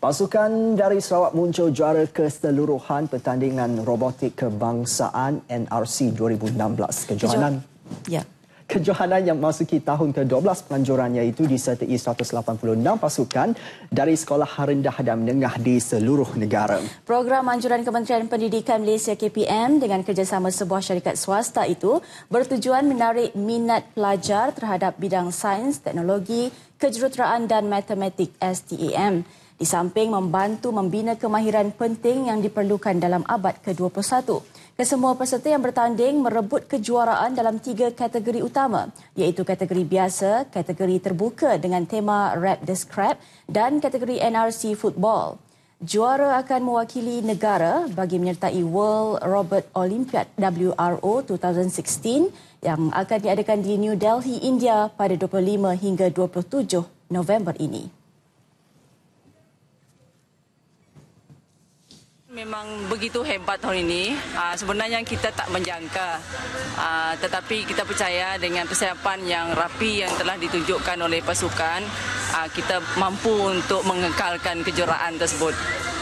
Pasukan dari Sarawak muncul juara keseluruhan pertandingan robotik kebangsaan NRC 2016 kejohanan. Kejoh- ya. Kejohanan yang masuki tahun ke-12 penganjuran iaitu disertai 186 pasukan dari sekolah rendah dan menengah di seluruh negara. Program anjuran Kementerian Pendidikan Malaysia KPM dengan kerjasama sebuah syarikat swasta itu bertujuan menarik minat pelajar terhadap bidang sains, teknologi, kejuruteraan dan matematik STEM di samping membantu membina kemahiran penting yang diperlukan dalam abad ke-21. Kesemua peserta yang bertanding merebut kejuaraan dalam tiga kategori utama iaitu kategori biasa, kategori terbuka dengan tema Rap the Scrap dan kategori NRC Football. Juara akan mewakili negara bagi menyertai World Robert Olympiad WRO 2016 yang akan diadakan di New Delhi, India pada 25 hingga 27 November ini. Memang begitu hebat tahun ini. Uh, sebenarnya kita tak menjangka. Uh, tetapi kita percaya dengan persiapan yang rapi yang telah ditunjukkan oleh pasukan, uh, kita mampu untuk mengekalkan kejuaraan tersebut.